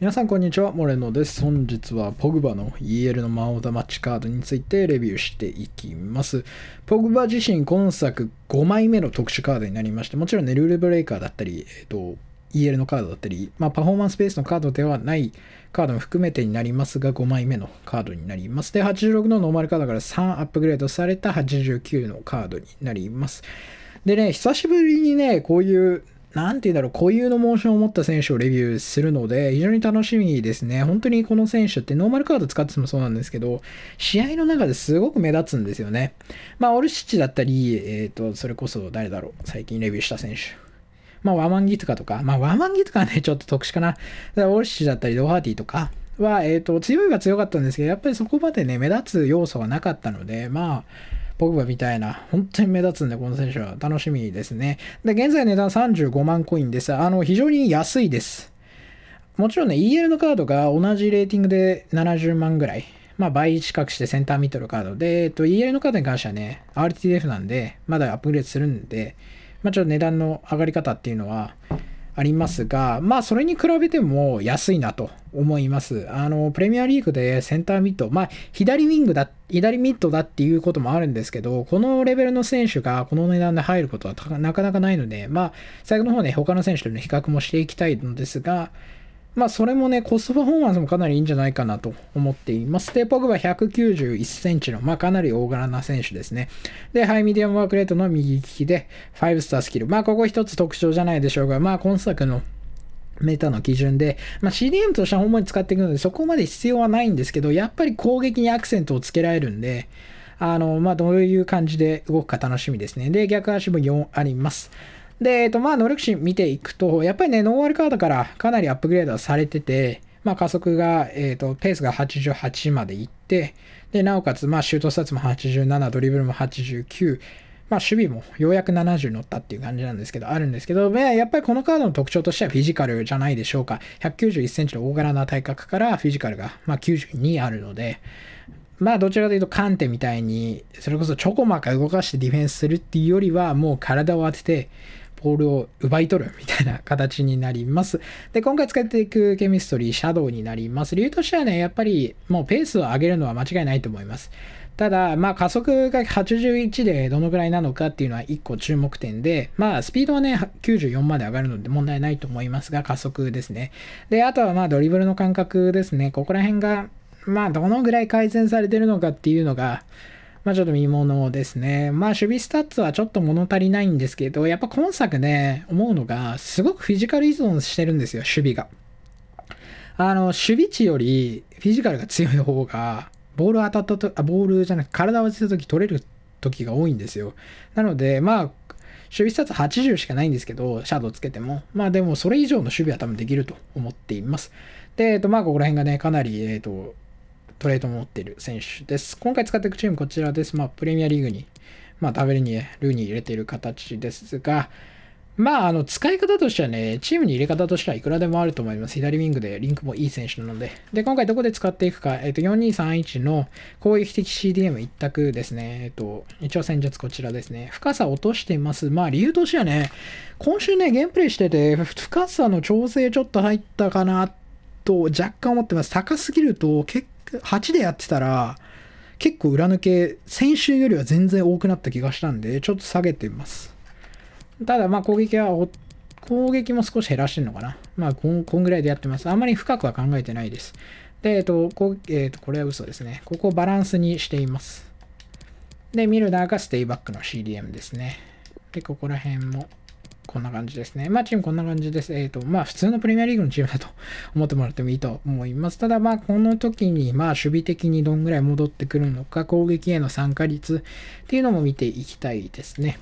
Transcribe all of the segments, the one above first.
皆さんこんにちは、モレノです。本日はポグバの EL のマオダマッチカードについてレビューしていきます。ポグバ自身今作5枚目の特殊カードになりまして、もちろんね、ルールブレイカーだったり、えっ、と、EL のカードだったり、まあ、パフォーマンスベースのカードではないカードも含めてになりますが、5枚目のカードになります。で、86のノーマルカードから3アップグレードされた89のカードになります。でね、久しぶりにね、こういうなんて言うんだろう、固有のモーションを持った選手をレビューするので、非常に楽しみですね。本当にこの選手ってノーマルカード使っててもそうなんですけど、試合の中ですごく目立つんですよね。まあ、オルシッチだったり、えっ、ー、と、それこそ誰だろう、最近レビューした選手。まあ、ワマンギとかとか、まあ、ワマンギとかはね、ちょっと特殊かな。だからオルシッチだったり、ドハーティとか、は、えっ、ー、と、強いは強かったんですけど、やっぱりそこまでね、目立つ要素はなかったので、まあ、ポグバみたいな、本当に目立つんで、この選手は楽しみですね。で、現在値段35万コインです。あの、非常に安いです。もちろんね、EL のカードが同じレーティングで70万ぐらい。まあ、倍近くしてセンターミートルカードで、えっと、EL のカードに関してはね、RTF なんで、まだアップグレードするんで、まあ、ちょっと値段の上がり方っていうのは、ありますが、まあ、それに比べても安いなと思います。あの、プレミアリーグでセンターミッド、まあ、左ウィングだ、左ミッドだっていうこともあるんですけど、このレベルの選手がこの値段で入ることはなかなかないので、まあ、最後の方ね、他の選手との比較もしていきたいのですが、まあ、それもね、コストパフォーマンスもかなりいいんじゃないかなと思っています。で、ポグバ191センチの、まあ、かなり大柄な選手ですね。で、ハイミディアムワークレートの右利きで、5スタースキル。まあ、ここ一つ特徴じゃないでしょうが、まあ、今作のメタの基準で、まあ、CDM としては主に使っていくので、そこまで必要はないんですけど、やっぱり攻撃にアクセントをつけられるんで、あの、まあ、どういう感じで動くか楽しみですね。で、逆足も4あります。で、えっと、まあ、能力値見ていくと、やっぱりね、ノーアルカードからかなりアップグレードされてて、まあ、加速が、えっ、ー、と、ペースが88までいって、で、なおかつ、まあ、シュートスタッツも87、ドリブルも89、まあ、守備もようやく70乗ったっていう感じなんですけど、あるんですけど、まあ、やっぱりこのカードの特徴としてはフィジカルじゃないでしょうか。191センチの大柄な体格からフィジカルが、まあ、92あるので、まあどちらかというとカンテみたいに、それこそチョコマか動かしてディフェンスするっていうよりは、もう体を当てて、ボールを奪い取るみたいな形になります。で、今回使っていくケミストリー、シャドウになります。理由としてはね、やっぱりもうペースを上げるのは間違いないと思います。ただ、まあ、加速が81でどのぐらいなのかっていうのは1個注目点で、まあ、スピードはね、94まで上がるので問題ないと思いますが、加速ですね。で、あとはまあ、ドリブルの感覚ですね。ここら辺が、まあ、どのぐらい改善されてるのかっていうのが、まあちょっと見ものですね。まあ守備スタッツはちょっと物足りないんですけど、やっぱ今作ね、思うのが、すごくフィジカル依存してるんですよ、守備が。あの、守備値よりフィジカルが強い方が、ボール当たったと、あ、ボールじゃなくて体を打つとき取れる時が多いんですよ。なので、まあ、守備スタッツ80しかないんですけど、シャドウつけても。まあでも、それ以上の守備は多分できると思っています。で、えっと、まあ、ここら辺がね、かなり、えっと、トレードも持っている選手です。今回使っていくチームこちらです。まあ、プレミアリーグに、まあ、タルにルーに入れている形ですが、まあ、あの、使い方としてはね、チームに入れ方としてはいくらでもあると思います。左ウィングでリンクもいい選手なので。で、今回どこで使っていくか、えっ、ー、と、4231の攻撃的 CDM 一択ですね。えっ、ー、と、一応戦術こちらですね。深さ落としてます。まあ、理由としてはね、今週ね、ゲームプレイしてて、深さの調整ちょっと入ったかなと若干思ってます。高すぎると結8でやってたら、結構裏抜け、先週よりは全然多くなった気がしたんで、ちょっと下げてます。ただ、まあ攻撃は、攻撃も少し減らしてんのかな。まあこん、こんぐらいでやってます。あんまり深くは考えてないです。で、えっと、こ,、えー、とこれは嘘ですね。ここをバランスにしています。で、ミルダーがステイバックの CDM ですね。で、ここら辺もこんな感じですね。まあ、チームこんな感じです。えっ、ー、と、まあ、普通のプレミアリーグのチームだと思ってもらってもいいと思います。ただ、まあ、この時に、まあ、守備的にどんぐらい戻ってくるのか、攻撃への参加率っていうのも見ていきたいですね。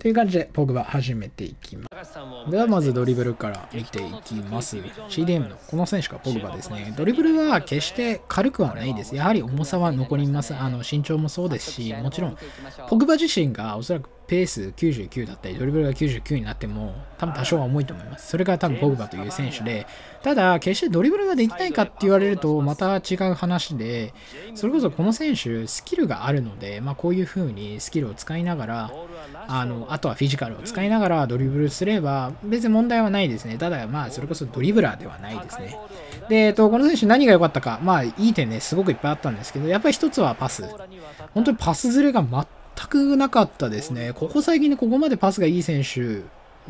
という感じで、ポグバ始めていきます。では、まずドリブルから見ていきます。CDM のこの選手がポグバですね。ドリブルは決して軽くはないです。やはり重さは残ります。あの身長もそうですし、もちろん、ポグバ自身がおそらくペース99だったり、ドリブルが99になっても、多分多少は重いと思います。それが多分ポグバという選手で、ただ、決してドリブルができないかって言われると、また違う話で、それこそこの選手、スキルがあるので、まあ、こういう風にスキルを使いながら、あの、あとはフィジカルを使いながらドリブルすれば、別に問題はないですね。ただ、まあ、それこそドリブラーではないですね。で、えっと、この選手何が良かったか、まあ、いい点ね、すごくいっぱいあったんですけど、やっぱり一つはパス。本当にパスズレが全くなかったですね。ここ最近でここまでパスがいい選手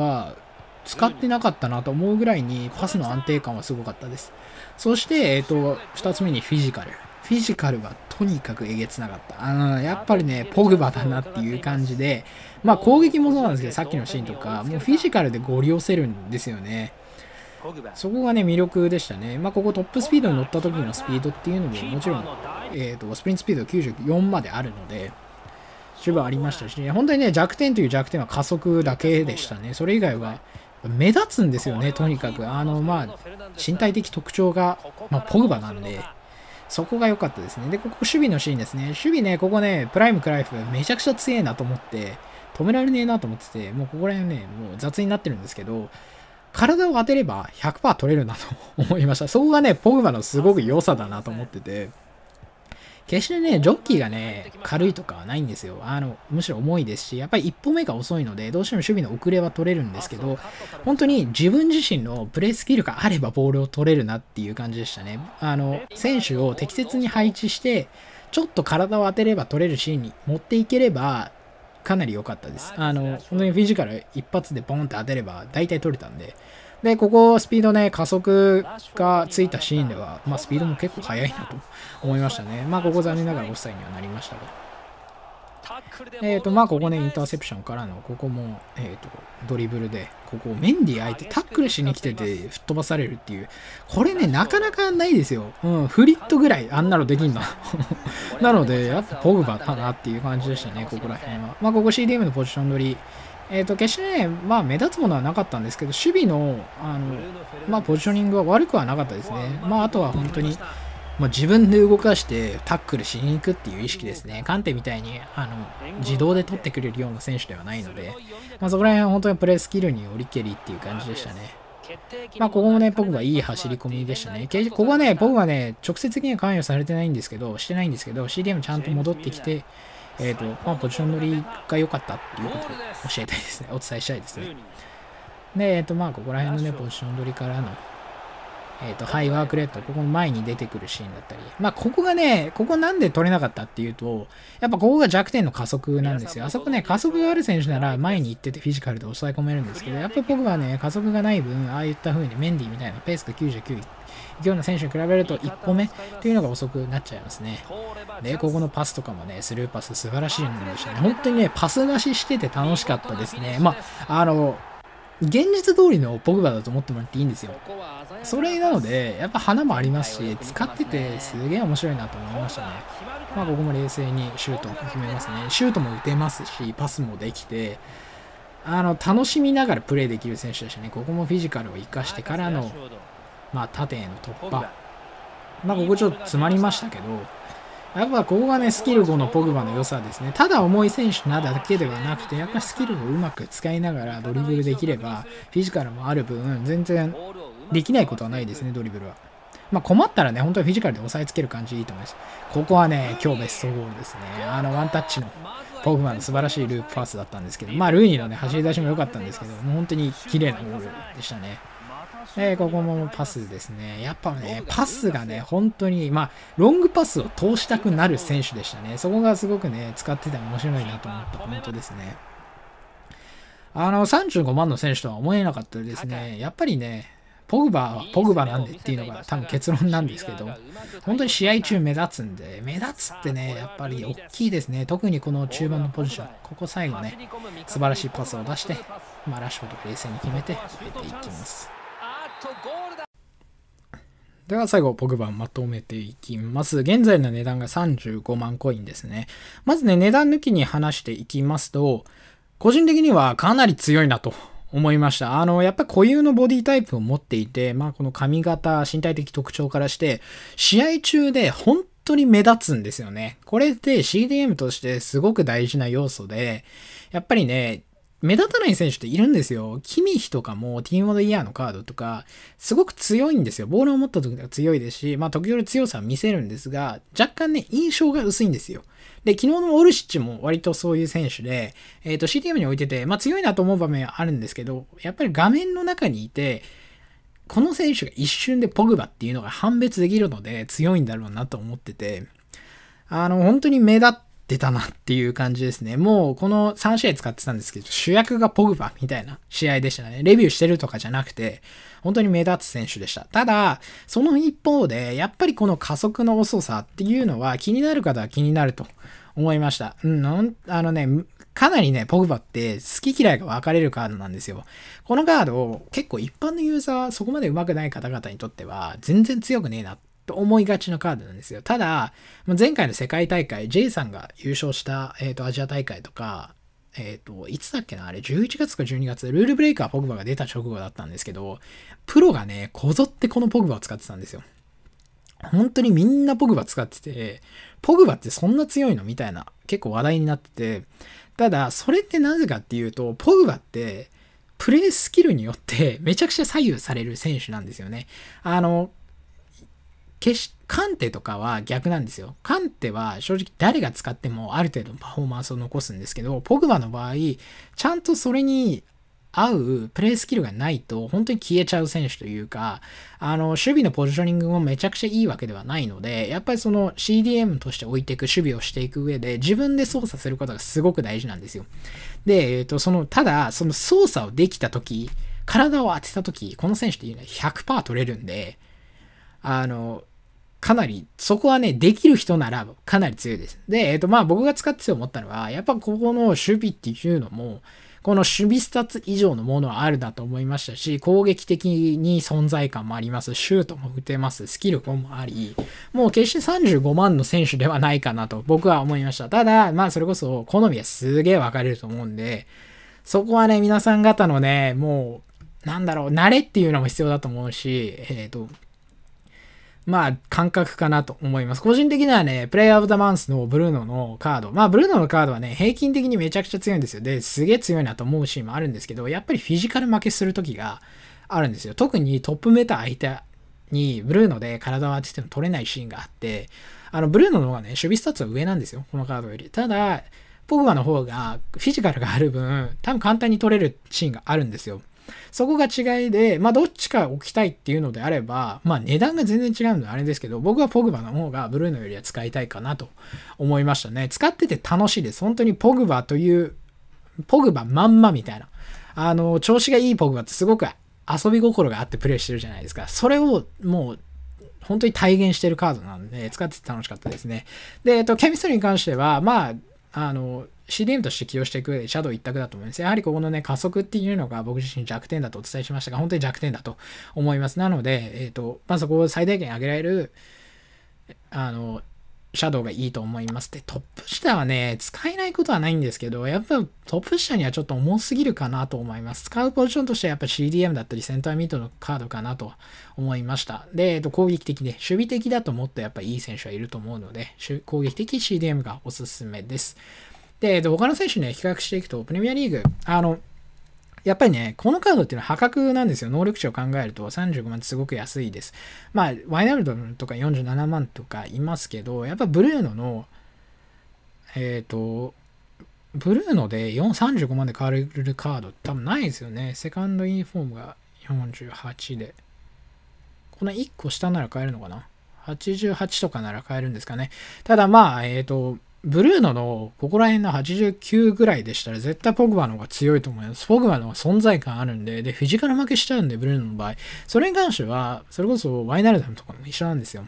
は使ってなかったなと思うぐらいにパスの安定感はすごかったです。そして、えっ、ー、と、2つ目にフィジカル。フィジカルはとにかくえげつなかった。あの、やっぱりね、ポグバだなっていう感じで、まあ攻撃もそうなんですけど、さっきのシーンとか、もうフィジカルでゴリ押せるんですよね。そこがね、魅力でしたね。まあ、ここトップスピードに乗った時のスピードっていうのも、もちろん、えっ、ー、と、スプリントスピード94まであるので、十分ありましたし、ね、本当にね、弱点という弱点は加速だけでしたね。それ以外は目立つんですよね、とにかく。あの、まあ、身体的特徴が、まあ、ポグバなんで、そこが良かったですね。で、ここ守備のシーンですね。守備ね、ここね、プライムクライフめちゃくちゃ強えなと思って、止められねえなと思ってて、もうここら辺ね、もう雑になってるんですけど、体を当てれば100%取れるなと思いました。そこがね、ポグバのすごく良さだなと思ってて。決してね、ジョッキーがね、軽いとかはないんですよ。あの、むしろ重いですし、やっぱり一歩目が遅いので、どうしても守備の遅れは取れるんですけど、本当に自分自身のプレイスキルがあればボールを取れるなっていう感じでしたね。あの、選手を適切に配置して、ちょっと体を当てれば取れるシーンに持っていければ、かなり良かったです。あの、本当にフィジカル一発でボンって当てれば、大体取れたんで、で、ここ、スピードね、加速がついたシーンでは、まあ、スピードも結構速いなと思いましたね。まあ、ここ残念ながらオフサイにはなりましたが。えっ、ー、と、まあ、ここね、インターセプションからの、ここも、えっ、ー、と、ドリブルで、ここ、メンディ相手、タックルしに来てて、吹っ飛ばされるっていう。これね、なかなかないですよ。うん、フリットぐらい、あんなのできんの。なので、やっぱ、ポグバだなっていう感じでしたね、ここら辺は。まあ、ここ CDM のポジション取り、えーと、決してね、まあ、目立つものはなかったんですけど、守備のあの、まあ、ポジショニングは悪くはなかったですね。まあ、あとは本当に、まあ、自分で動かしてタックルしに行くっていう意識ですね。カンテみたいにあの自動で取ってくれるような選手ではないので、まあ、そこら辺は本当にプレースキルに折りけりっていう感じでしたね。まあ、ここもね、僕はいい走り込みでしたね。ここはね、僕はね、直接的には関与されてないんですけど、してないんですけど、CDM ちゃんと戻ってきて、えっ、ー、と、まあ、ポジション取りが良かったっていうことを教えたいですね。お伝えしたいですね。で、えっ、ー、と、まあ、ここら辺のね、ポジション取りからの、えっ、ー、と、ハイワークレット、ここの前に出てくるシーンだったり。まあ、ここがね、ここなんで取れなかったっていうと、やっぱここが弱点の加速なんですよ。あそこね、加速がある選手なら前に行っててフィジカルで抑え込めるんですけど、やっぱ僕はね、加速がない分、ああいった風にメンディーみたいなペースが99ようの選手に比べると1歩目というのが遅くなっちゃいますね。で、ここのパスとかもね、スルーパス素晴らしいものでしたね。本当にね、パス出ししてて楽しかったですね。まあ、あの、現実通りのポグバだと思ってもらっていいんですよ。それなので、やっぱ花もありますし、使っててすげえ面白いなと思いましたね。まあこも冷静にシュートを決めますね。シュートも打てますし、パスもできて、あの、楽しみながらプレーできる選手でしたね。ここもフィジカルを生かしてからの、まあ縦への突破。まあここちょっと詰まりましたけど、やっぱここがね、スキル5のポグバの良さですね。ただ重い選手なだけではなくて、やっぱスキルをうまく使いながらドリブルできれば、フィジカルもある分、全然できないことはないですね、ドリブルは。まあ、困ったらね、本当にフィジカルで押さえつける感じいいと思います。ここはね、今日ベストゴールですね。あの、ワンタッチのポグマの素晴らしいループパスだったんですけど、まあ、ルーニーのね、走り出しも良かったんですけど、もう本当に綺麗なゴールでしたね。えー、ここもパスですね。やっぱね、パスがね、本当に、まあ、ロングパスを通したくなる選手でしたね。そこがすごくね、使ってて面白いなと思った本当ですね。あの、35万の選手とは思えなかったですね。やっぱりね、ポグバはポグバなんでっていうのが多分結論なんですけど、本当に試合中目立つんで、目立つってね、やっぱり大きいですね。特にこの中盤のポジション、ここ最後ね、素晴らしいパスを出して、まあ、ラッシュフォード冷静に決めて、入っていきます。では最後、ポグバンまとめていきます。現在の値段が35万コインですね。まずね、値段抜きに話していきますと、個人的にはかなり強いなと思いました。あの、やっぱり固有のボディタイプを持っていて、まあこの髪型、身体的特徴からして、試合中で本当に目立つんですよね。これって CDM としてすごく大事な要素で、やっぱりね、目立たない選手っているんですよ。キミヒとかもティームオブイヤーのカードとか、すごく強いんですよ。ボールを持った時が強いですし、まあ時折強さは見せるんですが、若干ね、印象が薄いんですよ。で、昨日のオルシッチも割とそういう選手で、えっ、ー、と CTM に置いてて、まあ強いなと思う場面はあるんですけど、やっぱり画面の中にいて、この選手が一瞬でポグバっていうのが判別できるので強いんだろうなと思ってて、あの、本当に目立っ出たなっていう感じですね。もうこの3試合使ってたんですけど、主役がポグバみたいな試合でしたね。レビューしてるとかじゃなくて、本当に目立つ選手でした。ただ、その一方で、やっぱりこの加速の遅さっていうのは気になる方は気になると思いました。うん、あのね、かなりね、ポグバって好き嫌いが分かれるカードなんですよ。このカードを結構一般のユーザー、そこまで上手くない方々にとっては全然強くねえなっと思いがちのカードなんですよ。ただ、前回の世界大会、J さんが優勝した、えーと、アジア大会とか、えっ、ー、と、いつだっけな、あれ、11月か12月、ルールブレイカー、ポグバが出た直後だったんですけど、プロがね、こぞってこのポグバを使ってたんですよ。本当にみんなポグバ使ってて、ポグバってそんな強いのみたいな、結構話題になってて、ただ、それってなぜかっていうと、ポグバって、プレイスキルによってめちゃくちゃ左右される選手なんですよね。あの、決し、カンテとかは逆なんですよ。カンテは正直誰が使ってもある程度パフォーマンスを残すんですけど、ポグバの場合、ちゃんとそれに合うプレースキルがないと本当に消えちゃう選手というか、あの、守備のポジショニングもめちゃくちゃいいわけではないので、やっぱりその CDM として置いていく、守備をしていく上で自分で操作することがすごく大事なんですよ。で、えっ、ー、と、その、ただ、その操作をできた時、体を当てた時、この選手っていうのは100%取れるんで、あの、かなり、そこはね、できる人ならかなり強いです。で、えっ、ー、と、まあ僕が使ってて思ったのは、やっぱここの守備っていうのも、この守備スタッツ以上のものはあるだと思いましたし、攻撃的に存在感もあります、シュートも打てます、スキルもあり、もう決して35万の選手ではないかなと僕は思いました。ただ、まあそれこそ好みはすげえ分かれると思うんで、そこはね、皆さん方のね、もう、なんだろう、慣れっていうのも必要だと思うし、えっ、ー、と、まあ、感覚かなと思います。個人的にはね、プレイアブダマンスのブルーノのカード。まあ、ブルーノのカードはね、平均的にめちゃくちゃ強いんですよ。で、すげえ強いなと思うシーンもあるんですけど、やっぱりフィジカル負けする時があるんですよ。特にトップメーター相手に、ブルーノで体を当てても取れないシーンがあって、あの、ブルーノの方がね、守備スタッツは上なんですよ。このカードより。ただ、ポグバの方がフィジカルがある分、多分簡単に取れるシーンがあるんですよ。そこが違いで、まあ、どっちか置きたいっていうのであれば、まあ、値段が全然違うのであれですけど、僕はポグバの方がブルーノよりは使いたいかなと思いましたね。使ってて楽しいです。本当にポグバという、ポグバまんまみたいな。あの、調子がいいポグバってすごく遊び心があってプレイしてるじゃないですか。それをもう本当に体現してるカードなんで、使ってて楽しかったですね。で、えっと、ケミストリーに関しては、まあ、あの CDM として起用していく上でシャドウ一択だと思います。やはりここのね、加速っていうのが僕自身弱点だとお伝えしましたが、本当に弱点だと思います。なので、えっ、ー、と、まあ、そこを最大限上げられる、あの、シャドウがいいと思います。で、トップ下はね、使えないことはないんですけど、やっぱトップ下にはちょっと重すぎるかなと思います。使うポジションとしてはやっぱ CDM だったりセンターミートのカードかなと思いました。で、えっと、攻撃的で、守備的だともっとやっぱいい選手はいると思うので、攻撃的 CDM がおすすめです。で、えっと、他の選手ね、比較していくと、プレミアリーグ、あの、やっぱりね、このカードっていうのは破格なんですよ。能力値を考えると35万ってすごく安いです。まあ、ワイナルドとか47万とかいますけど、やっぱブルーノの、えっ、ー、と、ブルーノで4 35万で買われるカード多分ないですよね。セカンドインフォームが48で。この1個下なら買えるのかな ?88 とかなら買えるんですかね。ただまあ、えっ、ー、と、ブルーノのここら辺の89ぐらいでしたら絶対ポグバの方が強いと思います。ポグバの方が存在感あるんで、で、フィジカル負けしちゃうんで、ブルーノの場合。それに関しては、それこそワイナルダムとかも一緒なんですよ。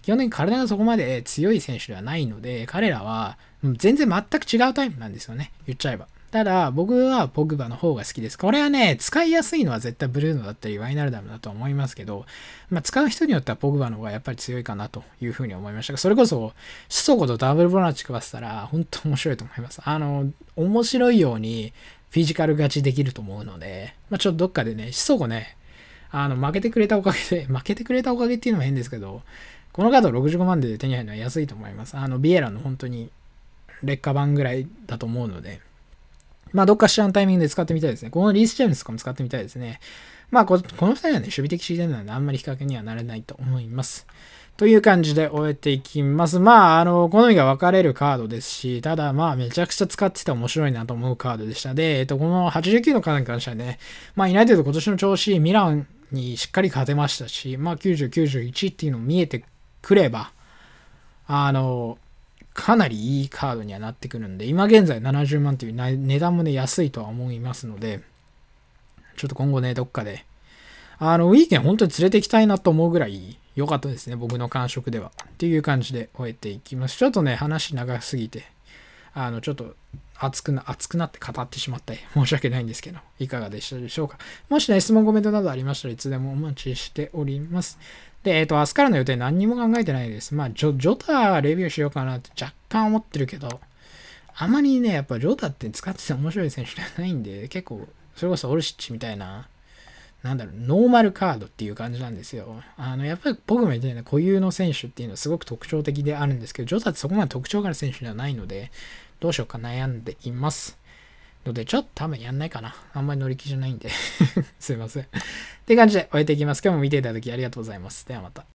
基本的に体がそこまで強い選手ではないので、彼らは全然全く違うタイプなんですよね。言っちゃえば。ただ、僕はポグバの方が好きです。これはね、使いやすいのは絶対ブルーノだったりワイナルダムだと思いますけど、まあ、使う人によってはポグバの方がやっぱり強いかなというふうに思いましたが、それこそ、シソコとダブルボランチ食わせたら、本当面白いと思います。あの、面白いようにフィジカル勝ちできると思うので、まあ、ちょっとどっかでね、シソコね、あの、負けてくれたおかげで、負けてくれたおかげっていうのも変ですけど、このカード65万で手に入るのは安いと思います。あの、ビエラの本当に劣化版ぐらいだと思うので、まあ、どっかしらのタイミングで使ってみたいですね。このリース・ジェームスとかも使ってみたいですね。まあこ、この2人はね、守備的指導なので、あんまり比較にはなれないと思います。という感じで終えていきます。まあ、あの、好みが分かれるカードですし、ただまあ、めちゃくちゃ使ってて面白いなと思うカードでした。で、えっと、この89のカードに関してはね、まあ、いない程度。今年の調子、ミランにしっかり勝てましたし、まあ、90、91っていうのも見えてくれば、あの、かなりいいカードにはなってくるんで、今現在70万という値段もね、安いとは思いますので、ちょっと今後ね、どっかで、あの、ウィーケン本当に連れてきたいなと思うぐらい良かったですね、僕の感触では。っていう感じで終えていきます。ちょっとね、話長すぎて、あの、ちょっと熱くな、熱くなって語ってしまって申し訳ないんですけど、いかがでしたでしょうか。もしね、質問、コメントなどありましたらいつでもお待ちしております。で、えっ、ー、と、明日からの予定何にも考えてないです。まあ、ジョジョタレビューしようかなって若干思ってるけど、あまりね、やっぱジョタって使ってて面白い選手じゃないんで、結構、それこそオルシッチみたいな、なんだろう、ノーマルカードっていう感じなんですよ。あの、やっぱりポグメみたいな固有の選手っていうのはすごく特徴的であるんですけど、ジョタってそこまで特徴がある選手ではないので、どうしようか悩んでいます。ので、ちょっと多分やんないかな。あんまり乗り気じゃないんで すいませんって感じで終えていきます。今日も見ていただきありがとうございます。ではまた。